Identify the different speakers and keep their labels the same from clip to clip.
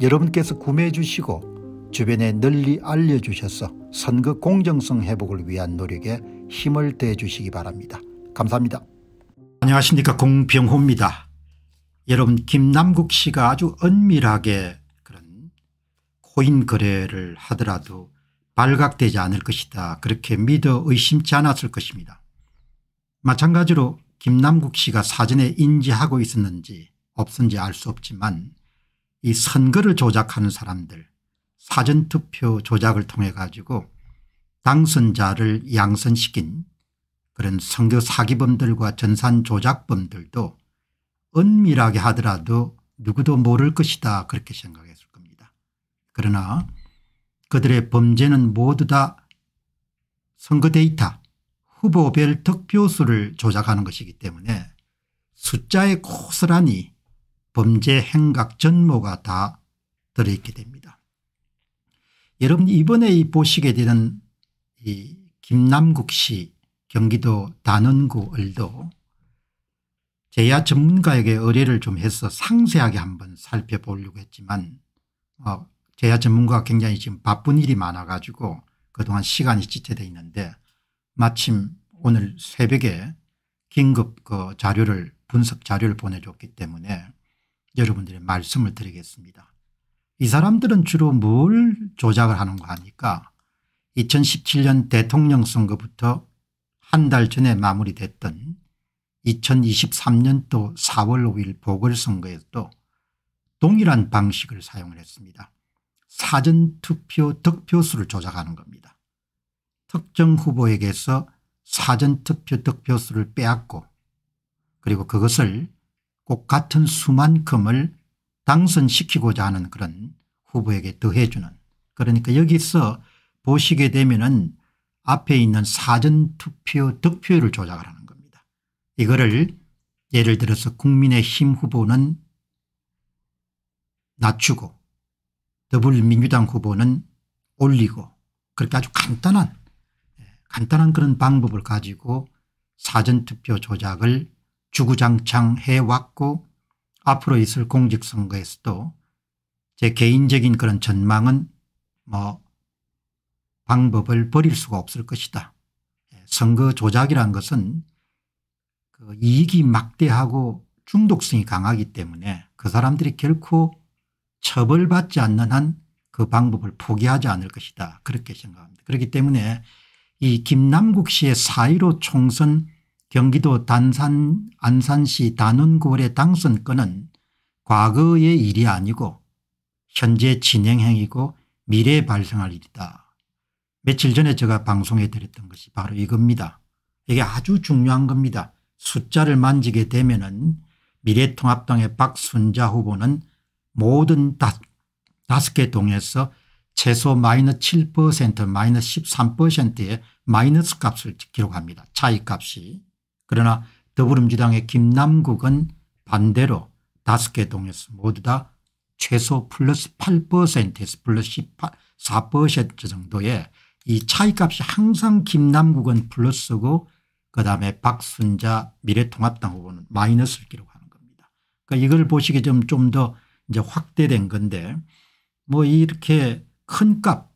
Speaker 1: 여러분께서 구매해 주시고 주변에 널리 알려주셔서 선거 공정성 회복을 위한 노력에 힘을 대해 주시기 바랍니다. 감사합니다. 안녕하십니까 공병호입니다. 여러분 김남국 씨가 아주 은밀하게 그런 코인 거래를 하더라도 발각되지 않을 것이다 그렇게 믿어 의심치 않았을 것입니다. 마찬가지로 김남국 씨가 사전에 인지하고 있었는지 없은지 알 수 없지만 이 선거를 조작하는 사람들 사전투표 조작을 통해 가지고 당선자를 양선시킨 그런 선거 사기범들과 전산 조작범들도 은밀하게 하더라도 누구도 모를 것이다 그렇게 생각했을 겁니다. 그러나 그들의 범죄는 모두 다 선거 데이터 후보별 득표수를 조작하는 것이기 때문에 숫자에 고스란히 범죄 행각 전모가 다 들어있게 됩니다. 여러분 이번에 보시게 되는 이 김남국시 경기도 단원구 을도 제야 전문가에게 의뢰를 좀 해서 상세하게 한번 살펴보려고 했지만 어, 제야 전문가가 굉장히 지금 바쁜 일이 많아 가지고 그동안 시간이 지체되어 있는데 마침 오늘 새벽에 긴급 그 자료를 분석 자료를 보내줬기 때문에 여러분들의 말씀을 드리겠습니다. 이 사람들은 주로 뭘 조작을 하는가 하니까 2017년 대통령 선거부터 한 달 전에 마무리됐던 2023년도 4월 5일 보궐선거에도 동일한 방식을 사용을 했습니다. 사전투표 득표수를 조작하는 겁니다. 특정 후보에게서 사전투표 득표수를 빼앗고 그리고 그것을 꼭 같은 수만큼을 당선시키고자 하는 그런 후보에게 더해주는 그러니까 여기서 보시게 되면은 앞에 있는 사전투표 득표율을 조작하는 을 겁니다. 이거를 예를 들어서 국민의힘 후보는 낮추고 더불민주당 후보는 올리고 그렇게 아주 간단한 예, 간단한 그런 방법을 가지고 사전투표 조작을 주구장창 해왔고 앞으로 있을 공직선거에서도 제 개인적인 그런 전망은 뭐 방법을 버릴 수가 없을 것이다. 예, 선거 조작이란 것은 그 이익이 막대하고 중독성이 강하기 때문에 그 사람들이 결코 처벌받지 않는 한 그 방법을 포기하지 않을 것이다. 그렇게 생각합니다. 그렇기 때문에 이 김남국 씨의 4.15 총선 경기도 단산 안산시 단원구월의 당선권은 과거의 일이 아니고 현재 진행형이고 미래에 발생할 일이다. 며칠 전에 제가 방송해 드렸던 것이 바로 이겁니다. 이게 아주 중요한 겁니다. 숫자를 만지게 되면 은 미래통합당의 박순자 후보는 모든 다, 다섯 개 동에서 최소 마이너스 7% 마이너스 13%의 마이너스 값을 기록합니다. 차이 값이. 그러나 더불어민주당의 김남국은 반대로 다섯 개 동에서 모두 다 최소 플러스 8%에서 플러스 4% 정도의 이 차이값이 항상 김남국은 플러스고 그다음에 박순자 미래통합당 후보는 마이너스를 기록하는 겁니다. 그러니까 이걸 보시기 좀좀 더 이제 확대된 건데 뭐 이렇게 큰 값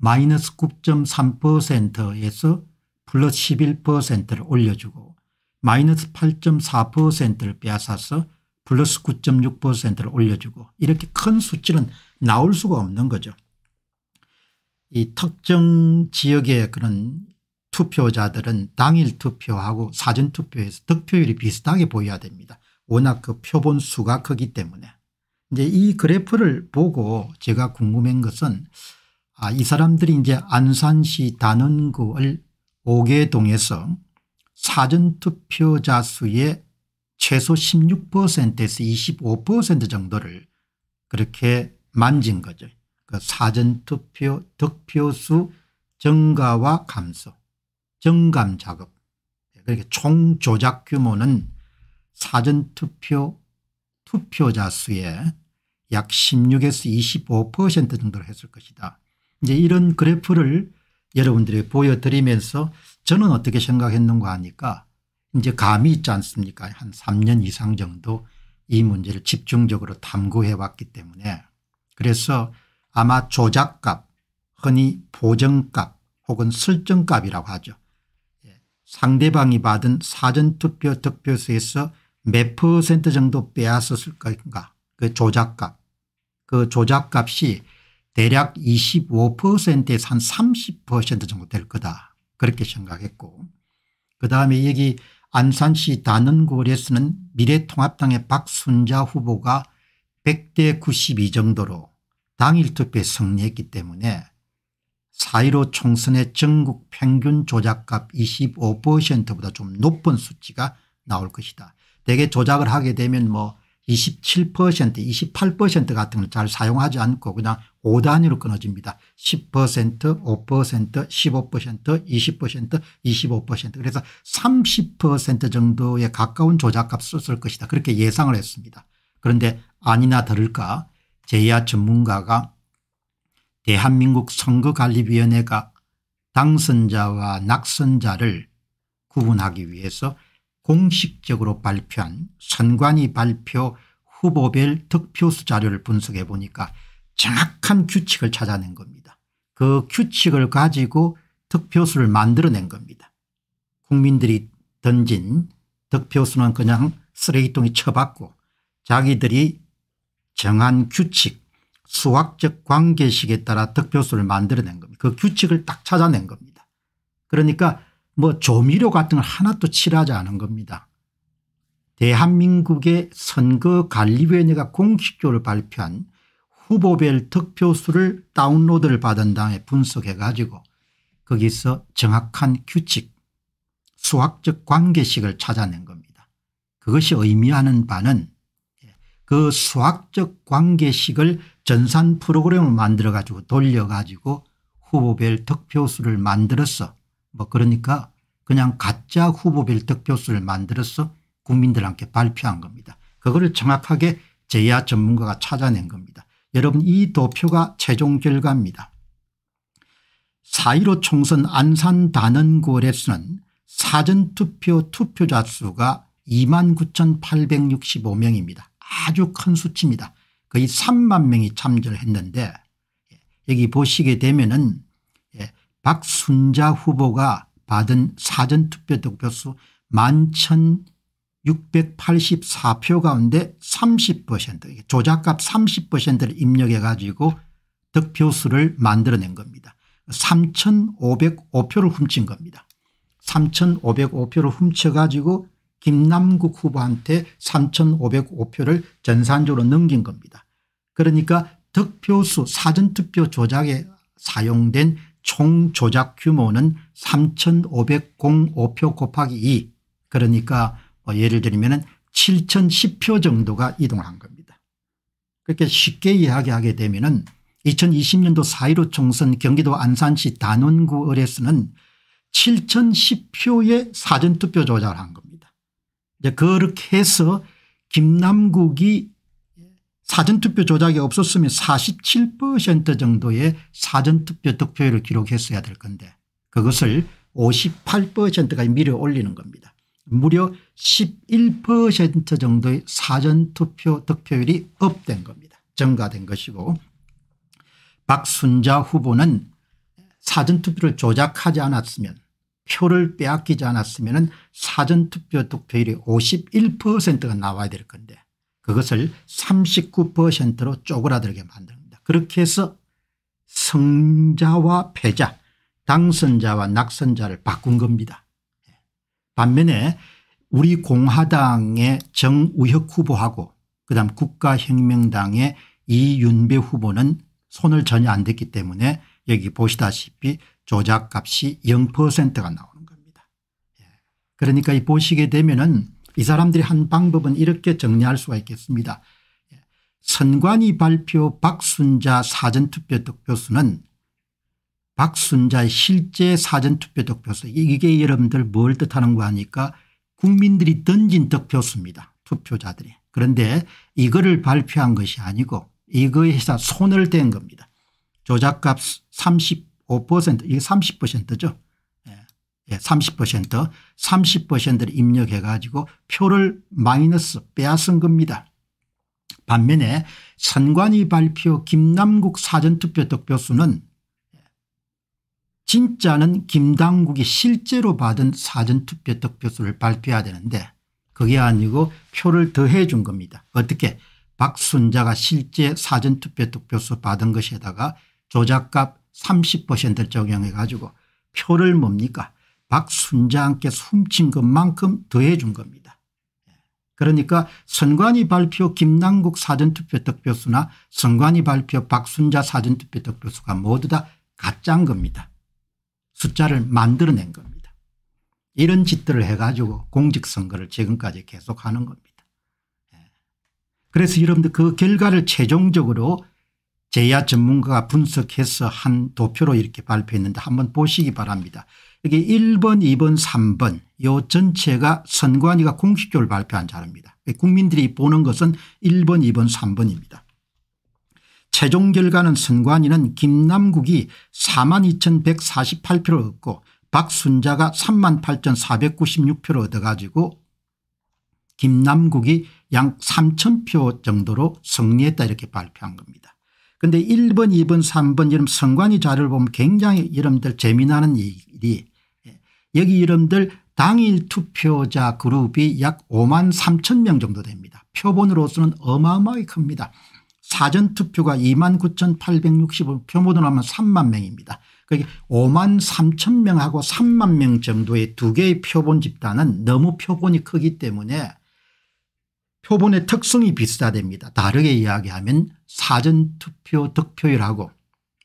Speaker 1: 마이너스 9.3%에서 플러스 11%를 올려주고 마이너스 8.4%를 빼앗아서 플러스 9.6%를 올려주고 이렇게 큰 수치는 나올 수가 없는 거죠. 이 특정 지역의 그런 투표자들은 당일 투표하고 사전 투표에서 득표율이 비슷하게 보여야 됩니다. 워낙 그 표본 수가 크기 때문에. 이제 이 그래프를 보고 제가 궁금한 것은 아, 이 사람들이 이제 안산시 단원구를 5개동에서 사전투표자 수의 최소 16%에서 25% 정도를 그렇게 만진 거죠. 그 사전투표 득표수 증가와 감소 증감 작업 그러니총 조작 규모는 사전투표 투표자 수의 약 16에서 25% 정도를 했을 것이다. 이제 이런 그래프를 여러분들이 보여드리면서 저는 어떻게 생각했는가 하니까 이제 감이 있지 않습니까 한 3년 이상 정도 이 문제를 집중적으로 탐구해 왔기 때문에 그래서 아마 조작값 흔히 보정값 혹은 설정값이라고 하죠. 예. 상대방이 받은 사전투표 득표수에서 몇 퍼센트 정도 빼앗았을 것인가 그 조작값 그 조작값이 대략 25%에서 한 30% 정도 될 거다 그렇게 생각했고 그다음에 여기 안산시 단원구에서는 미래통합당의 박순자 후보가 100대 92 정도로 당일 투표에 승리했기 때문에 4.15 총선의 전국 평균 조작값 25%보다 좀 높은 수치가 나올 것이다. 대개 조작을 하게 되면 뭐27% 28% 같은 걸 잘 사용하지 않고 그냥 5단위로 끊어집니다. 10% 5% 15% 20% 25% 그래서 30% 정도에 가까운 조작값을 쓸 것이다. 그렇게 예상을 했습니다. 그런데 아니나 다를까 제야 전문가가 대한민국 선거관리위원회가 당선자와 낙선자를 구분하기 위해서 공식적으로 발표한 선관위 발표 후보별 득표수 자료를 분석해 보니까 정확한 규칙을 찾아낸 겁니다. 그 규칙을 가지고 득표수를 만들어낸 겁니다. 국민들이 던진 득표수는 그냥 쓰레기통에 쳐봤고 자기들이 정한 규칙 수학적 관계식에 따라 득표수를 만들어낸 겁니다. 그 규칙을 딱 찾아낸 겁니다. 그러니까 뭐 조미료 같은 걸 하나도 칠하지 않은 겁니다. 대한민국의 선거관리위원회가 공식적으로 발표한 후보별 득표수를 다운로드를 받은 다음에 분석해 가지고 거기서 정확한 규칙 수학적 관계식을 찾아낸 겁니다. 그것이 의미하는 바는 그 수학적 관계식을 전산 프로그램을 만들어 가지고 돌려 가지고 후보별 득표수를 만들어서 뭐 그러니까 그냥 가짜 후보별 득표수를 만들어서 국민들한테 발표한 겁니다. 그거를 정확하게 제야 전문가가 찾아낸 겁니다. 여러분 이 도표가 최종 결과입니다. 4.15 총선 안산 단원구에서는 사전투표 투표자 수가 29,865명입니다. 아주 큰 수치입니다. 거의 3만 명이 참전했는데 예, 여기 보시게 되면 은 박순자 후보가 받은 사전투표 득표수 11,684표 가운데 30% 조작값 30%를 입력해 가지고 득표수를 만들어낸 겁니다. 3,505표를 훔친 겁니다. 3,505표를 훔쳐가지고 김남국 후보한테 3,505표를 전산적으로 넘긴 겁니다. 그러니까 득표수 사전투표 조작에 사용된 총 조작 규모는 3,505표 곱하기 2 그러니까 뭐 예를 들면 7,010표 정도가 이동한 을 겁니다. 그렇게 쉽게 이야기하게 되면 2020년도 4.15 총선 경기도 안산시 단원구 을에서는 7,010표의 사전투표 조작을 한 겁니다. 이제 그렇게 해서 김남국이 사전투표 조작이 없었으면 47% 정도의 사전투표 득표율을 기록했어야 될 건데 그것을 58%까지 밀어 올리는 겁니다. 무려 11% 정도의 사전투표 득표율이 업된 겁니다. 증가된 것이고 박순자 후보는 사전투표를 조작하지 않았으면 표를 빼앗기지 않았으면 사전투표 득표율이 51%가 나와야 될 건데 그것을 39%로 쪼그라들게 만듭니다. 그렇게 해서 승자와 패자 당선자와 낙선자를 바꾼 겁니다. 예. 반면에 우리 공화당의 정우혁 후보하고 그다음 국가혁명당의 이윤배 후보는 손을 전혀 안 댔기 때문에 여기 보시다시피 조작값이 0%가 나오는 겁니다. 예. 그러니까 보시게 되면은 이 사람들이 한 방법은 이렇게 정리할 수가 있겠습니다. 선관위 발표 박순자 사전투표 득표수는 박순자의 실제 사전투표 득표수 이게 여러분들 뭘 뜻하는가 하니까 국민들이 던진 득표수입니다. 투표자들이. 그런데 이거를 발표한 것이 아니고 이거에서 손을 댄 겁니다. 조작값 35% 이게 30%죠. 30% 30%를 입력해 가지고 표를 마이너스 빼앗은 겁니다. 반면에 선관위 발표 김남국 사전투표 득표수는 진짜는 김당국이 실제로 받은 사전투표 득표수를 발표해야 되는데 그게 아니고 표를 더해 준 겁니다. 어떻게 박순자가 실제 사전투표 득표수 받은 것에다가 조작값 30%를 적용해 가지고 표를 뭡니까 박순자한테 숨친 것만큼 더해 준 겁니다. 그러니까 선관위 발표 김남국 사전투표 득표수나 선관위 발표 박순자 사전투표 득표수가 모두 다 가짜인 겁니다. 숫자를 만들어낸 겁니다. 이런 짓들을 해가지고 공직선거를 지금까지 계속하는 겁니다. 그래서 여러분들 그 결과를 최종적으로 제야 전문가가 분석해서 한 도표로 이렇게 발표했는데 한번 보시기 바랍니다. 이게 1번 2번 3번 요 전체가 선관위가 공식적으로 발표한 자료입니다. 국민들이 보는 것은 1번 2번 3번입니다. 최종 결과는 선관위는 김남국이 42,148표를 얻고 박순자가 38,496표를 얻어가지고 김남국이 약 3,000표 정도로 승리했다 이렇게 발표한 겁니다. 그런데 1번 2번 3번 이런 선관위 자료를 보면 굉장히 이름들 재미나는 일이 여기 이름들 당일 투표자 그룹이 약 5만 3천 명 정도 됩니다. 표본으로서는 어마어마하게 큽니다. 사전투표가 2만 9,860, 표본으로 하면 3만 명입니다. 그게 5만 3천 명하고 3만 명 정도의 두 개의 표본 집단은 너무 표본이 크기 때문에 표본의 특성이 비슷하답니다. 다르게 이야기하면 사전투표 득표율하고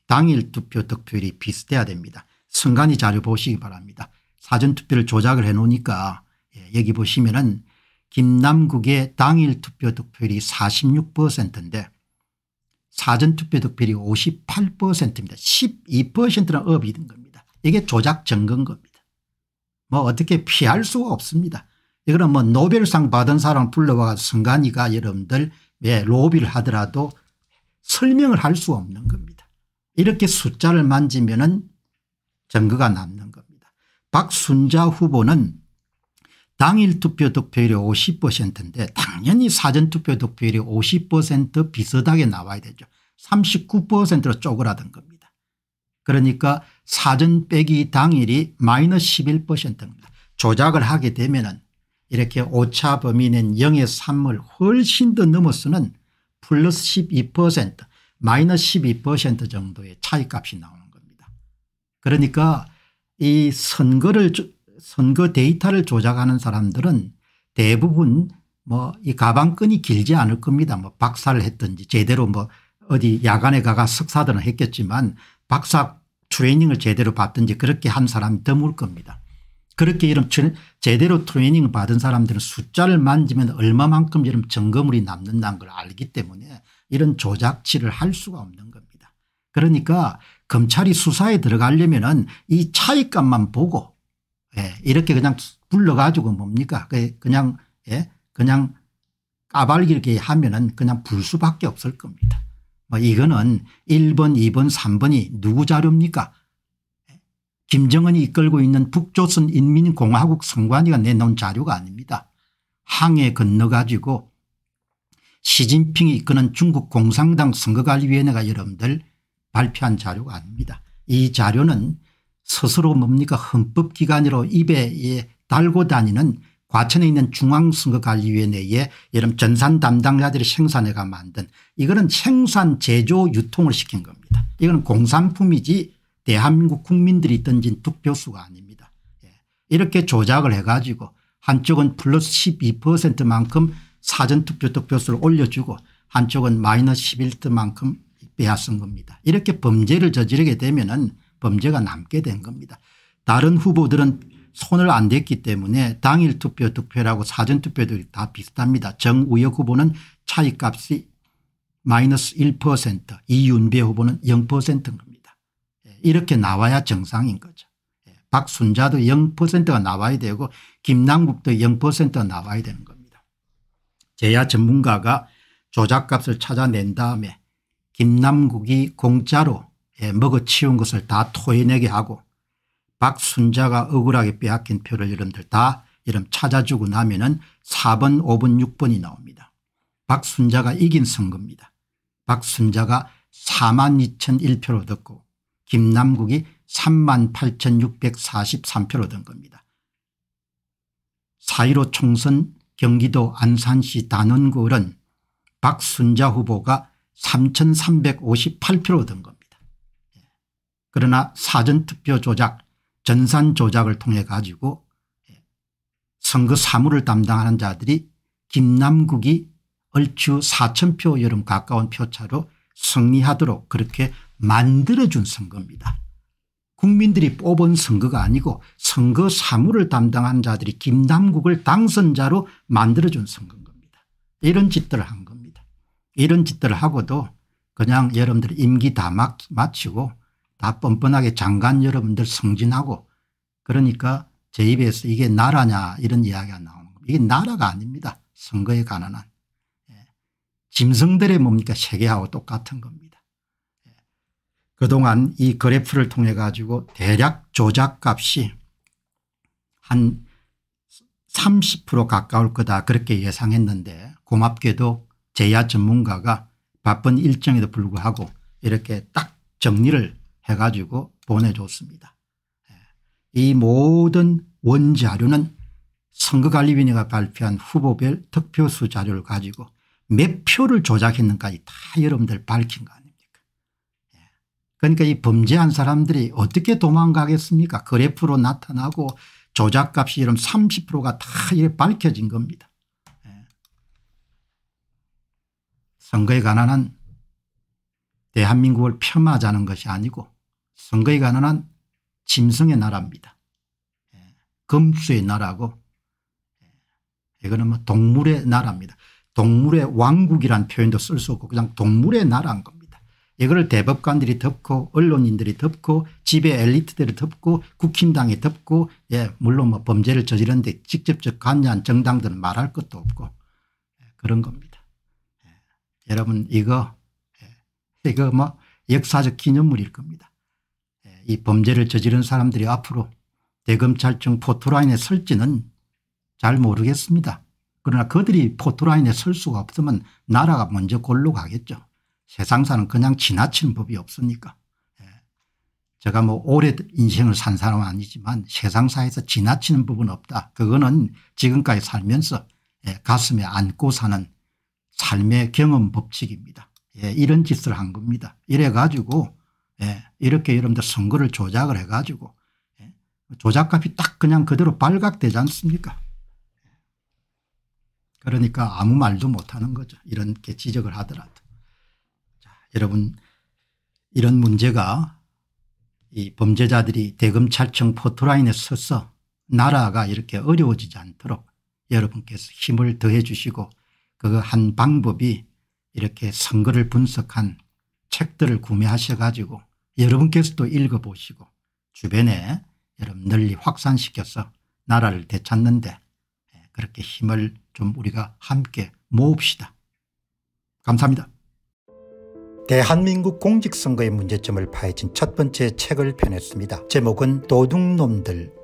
Speaker 1: 당일 투표 득표율이 비슷해야 됩니다. 순간이 자료 보시기 바랍니다. 사전투표를 조작을 해놓으니까 예, 여기 보시면은 김남국의 당일 투표 득표율이 46%인데 사전투표 득표율이 58%입니다. 1 2는 업이 된 겁니다. 이게 조작 증거인 겁니다. 뭐 어떻게 피할 수가 없습니다. 이거는 뭐 노벨상 받은 사람 불러와 선관이가 여러분들 왜 로비를 하더라도 설명을 할 수 없는 겁니다. 이렇게 숫자를 만지면 은 증거가 남는 박순자 후보는 당일 투표 득표율이 50%인데 당연히 사전투표 득표율이 50% 비슷하게 나와야 되죠. 39%로 쪼그라든 겁니다. 그러니까 사전 빼기 당일이 마이너스 11%입니다. 조작을 하게 되면 이렇게 오차 범위 낸 0의 3을 훨씬 더 넘어서는 플러스 12% 마이너스 12% 정도의 차이값이 나오는 겁니다. 그러니까 이 선거를 선거 데이터를 조작하는 사람들은 대부분 뭐 이 가방끈이 길지 않을 겁니다. 뭐 박사를 했든지 제대로 뭐 어디 야간에 가가 석사들은 했겠지만 박사 트레이닝을 제대로 받든지 그렇게 한 사람이 드물 겁니다. 그렇게 이런 제대로 트레이닝 을 받은 사람들은 숫자를 만지면 얼마만큼 이런 점검물이 남는다는 걸 알기 때문에 이런 조작치를 할 수가 없는 겁니다. 그러니까 검찰이 수사에 들어가려면 은이 차익값만 보고 예, 이렇게 그냥 불러가지고 뭡니까 그 그냥 예, 그냥 까발기게 하면 은 그냥 불수밖에 없을 겁니다. 뭐 이거는 1번 2번 3번이 누구 자료입니까 예, 김정은이 이끌고 있는 북조선 인민공화국 선관위가 내놓은 자료가 아닙니다. 항해 건너 가지고 시진핑이 이끄는 중국 공산당 선거관리위원회가 여러분들 발표한 자료가 아닙니다. 이 자료는 스스로 뭡니까 헌법기관으로 입에 예, 달고 다니는 과천에 있는 중앙선거관리위원회의 이런 전산 담당자들이 생산해가 만든 이거는 생산 제조 유통을 시킨 겁니다. 이거는 공산품이지 대한민국 국민들이 던진 득표수가 아닙니다. 예, 이렇게 조작을 해가지고 한쪽은 플러스 12%만큼 사전투표 득표수를 올려주고 한쪽은 마이너스 11%만큼 빼앗은 겁니다. 이렇게 범죄를 저지르게 되면 은 범죄가 남게 된 겁니다. 다른 후보들은 손을 안 댔기 때문에 당일 투표 득표라고 사전 투표도 다 비슷합니다. 정우혁 후보는 차이값이 마이너스 1% 이윤배 후보는 0%인 겁니다. 예, 이렇게 나와야 정상인 거죠. 예, 박순자도 0%가 나와야 되고 김남국도 0%가 나와야 되는 겁니다. 제야 전문가가 조작값을 찾아낸 다음에 김남국이 공짜로 예, 먹어치운 것을 다 토해내게 하고 박순자가 억울하게 빼앗긴 표를 여러분들 다 이름 찾아주고 나면 은 4번 5번 6번이 나옵니다. 박순자가 이긴 선거입니다. 박순자가 4만 2천 1표로 듣고 김남국이 3만 8,643표로 든 겁니다. 4.15 총선 경기도 안산시 단원구은 박순자 후보가 3 3 5 8표로 얻은 겁니다. 그러나 사전투표 조작 전산 조작을 통해 가지고 예, 선거 사무를 담당하는 자들이 김남국이 얼추 4천표 여름 가까운 표차로 승리하도록 그렇게 만들어준 선거입니다. 국민들이 뽑은 선거가 아니고 선거 사무를 담당한 자들이 김남국을 당선자로 만들어준 선거인 겁니다. 이런 짓들을 한 이런 짓들을 하고도 그냥 여러분들 임기 다 마치고 다 뻔뻔하게 장관 여러분들 승진하고 그러니까 제 입에서 이게 나라냐 이런 이야기가 나오는 겁니다. 이게 나라가 아닙니다. 선거에 관한 한. 예. 짐승들의 뭡니까 세계하고 똑같은 겁니다. 예. 그동안 이 그래프를 통해 가지고 대략 조작값이 한 30% 가까울 거다 그렇게 예상했는데 고맙게도 제야 전문가가 바쁜 일정에도 불구하고 이렇게 딱 정리를 해가지고 보내줬습니다. 예. 이 모든 원자료는 선거관리위원회가 발표한 후보별 득표수 자료를 가지고 몇 표를 조작했는가지 다 여러분들 밝힌 거 아닙니까 예. 그러니까 이 범죄한 사람들이 어떻게 도망가겠습니까 그래프로 나타나고 조작값이 이런 30%가 다 밝혀진 겁니다. 선거에 관한 대한민국을 폄하자는 것이 아니고 선거에 관한 짐승의 나라입니다. 예, 금수의 나라고 예, 이거는 뭐 동물의 나라입니다. 동물의 왕국이란 표현도 쓸 수 없고 그냥 동물의 나라인 겁니다. 이거 대법관들이 덮고 언론인들이 덮고 지배 엘리트들이 덮고 국힘당이 덮고 예 물론 뭐 범죄를 저지른데 직접적 관여한 정당들은 말할 것도 없고 예, 그런 겁니다. 여러분 이거 예, 이거 뭐 역사적 기념물일 겁니다. 예, 이 범죄를 저지른 사람들이 앞으로 대검찰청 포토라인에 설지는 잘 모르겠습니다. 그러나 그들이 포토라인에 설 수가 없으면 나라가 먼저 골로 가겠죠. 세상사는 그냥 지나치는 법이 없으니까. 예, 제가 뭐 오래 인생을 산 사람은 아니지만 세상사에서 지나치는 부분 없다. 그거는 지금까지 살면서 가슴에 안고 사는 삶의 경험 법칙입니다. 예, 이런 짓을 한 겁니다. 이래 가지고 예, 이렇게 여러분들 선거를 조작을 해 가지고 예, 조작값이 딱 그냥 그대로 발각되지 않습니까 그러니까 아무 말도 못하는 거죠. 이렇게 지적을 하더라도. 자, 여러분 이런 문제가 이 범죄자들이 대검찰청 포토라인에 서서 나라가 이렇게 어려워지지 않도록 여러분께서 힘을 더해 주시고 그한 방법이 이렇게 선거를 분석한 책들을 구매하셔 가지고 여러분께서도 읽어보시고 주변에 여러분 널리 확산시켜서 나라를 되찾는데 예, 그렇게 힘을 좀 우리가 함께 모읍시다. 감사합니다. 대한민국 공직선거의 문제점을 파헤친 첫 번째 책을 펴냈습니다. 제목은 도둑놈들